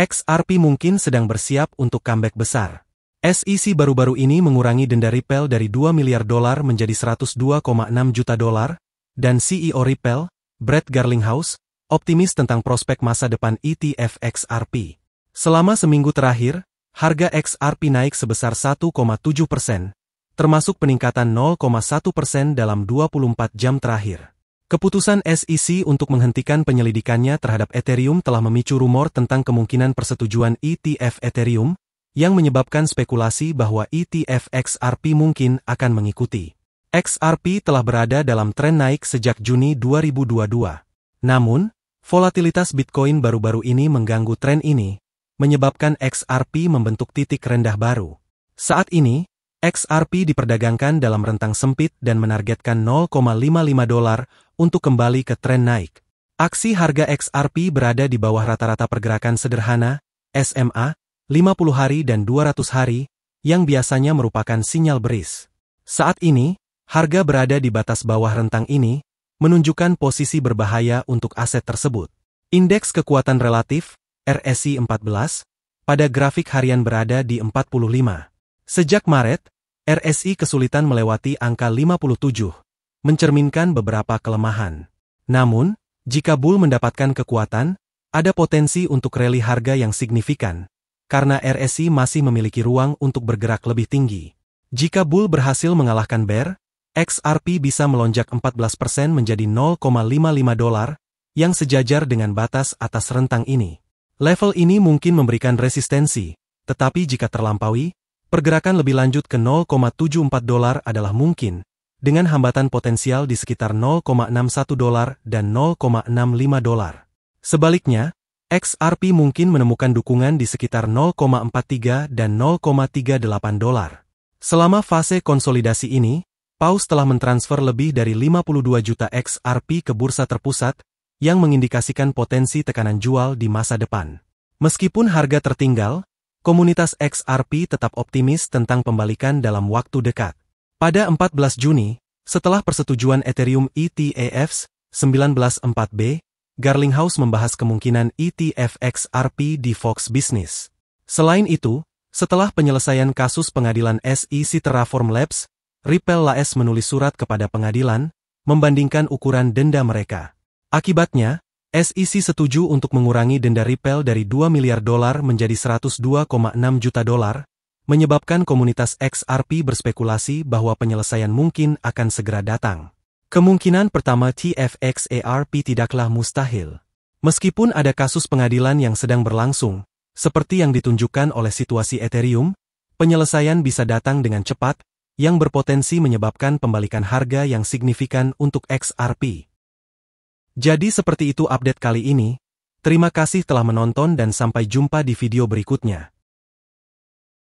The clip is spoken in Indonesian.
XRP mungkin sedang bersiap untuk comeback besar. SEC baru-baru ini mengurangi denda Ripple dari 2 miliar dolar menjadi 102,6 juta dolar, dan CEO Ripple, Brett Garlinghouse, optimis tentang prospek masa depan ETF XRP. Selama seminggu terakhir, harga XRP naik sebesar 1,7 persen, termasuk peningkatan 0,1 persen dalam 24 jam terakhir. Keputusan SEC untuk menghentikan penyelidikannya terhadap Ethereum telah memicu rumor tentang kemungkinan persetujuan ETF Ethereum, yang menyebabkan spekulasi bahwa ETF XRP mungkin akan mengikuti. XRP telah berada dalam tren naik sejak Juni 2022. Namun, volatilitas Bitcoin baru-baru ini mengganggu tren ini, menyebabkan XRP membentuk titik rendah baru. Saat ini, XRP diperdagangkan dalam rentang sempit dan menargetkan 0,55 dolar untuk kembali ke tren naik. Aksi harga XRP berada di bawah rata-rata pergerakan sederhana, SMA, 50 hari dan 200 hari, yang biasanya merupakan sinyal beris. Saat ini, harga berada di batas bawah rentang ini, menunjukkan posisi berbahaya untuk aset tersebut. Indeks kekuatan relatif, RSI 14, pada grafik harian berada di 45. Sejak Maret, RSI kesulitan melewati angka 57, mencerminkan beberapa kelemahan. Namun, jika bull mendapatkan kekuatan, ada potensi untuk rally harga yang signifikan, karena RSI masih memiliki ruang untuk bergerak lebih tinggi. Jika bull berhasil mengalahkan bear, XRP bisa melonjak 14% menjadi 0,55 dolar, yang sejajar dengan batas atas rentang ini. Level ini mungkin memberikan resistensi, tetapi jika terlampaui, Pergerakan lebih lanjut ke 0,74 dolar adalah mungkin, dengan hambatan potensial di sekitar 0,61 dolar dan 0,65 dolar. Sebaliknya, XRP mungkin menemukan dukungan di sekitar 0,43 dan 0,38 dolar. Selama fase konsolidasi ini, Paus telah mentransfer lebih dari 52 juta XRP ke bursa terpusat, yang mengindikasikan potensi tekanan jual di masa depan. Meskipun harga tertinggal, Komunitas XRP tetap optimis tentang pembalikan dalam waktu dekat. Pada 14 Juni, setelah persetujuan Ethereum ETFs 19.4b, Garlinghouse membahas kemungkinan ETF XRP di Fox Business. Selain itu, setelah penyelesaian kasus pengadilan SEC Terraform Labs, Ripple Laes menulis surat kepada pengadilan, membandingkan ukuran denda mereka. Akibatnya, SEC setuju untuk mengurangi denda Ripple dari 2 miliar dolar menjadi 102,6 juta dolar, menyebabkan komunitas XRP berspekulasi bahwa penyelesaian mungkin akan segera datang. Kemungkinan pertama TFX ARP tidaklah mustahil. Meskipun ada kasus pengadilan yang sedang berlangsung, seperti yang ditunjukkan oleh situasi Ethereum, penyelesaian bisa datang dengan cepat, yang berpotensi menyebabkan pembalikan harga yang signifikan untuk XRP. Jadi seperti itu update kali ini, terima kasih telah menonton dan sampai jumpa di video berikutnya.